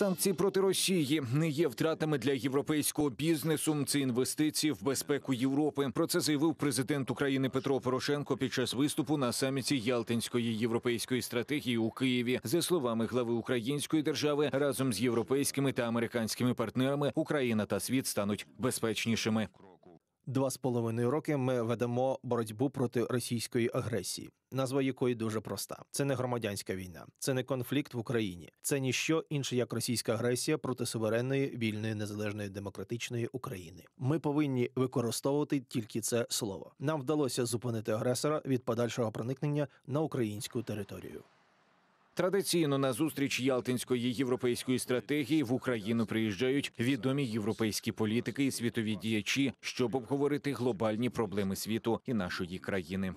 санкції проти Росії не є втратами для європейського бізнесу. Це інвестиції в безпеку Європи. Про це заявив президент України Петро Порошенко під час виступу на саміті Ялтинської європейської стратегії у Києві. За словами глави української держави, разом з європейськими та американськими партнерами Україна та світ стануть безпечнішими. Два з половиною роки ми ведемо боротьбу проти російської агресії, назва якої дуже проста: це не громадянська війна, це не конфлікт в Україні, це ніщо інше як російська агресія проти суверенної, вільної, незалежної демократичної України. Ми повинні використовувати тільки це слово. Нам вдалося зупинити агресора від подальшого проникнення на українську територію. Традиційно на зустріч Ялтинської європейської стратегії в Україну приїжджають відомі європейські політики і світові діячі, щоб обговорити глобальні проблеми світу і нашої країни.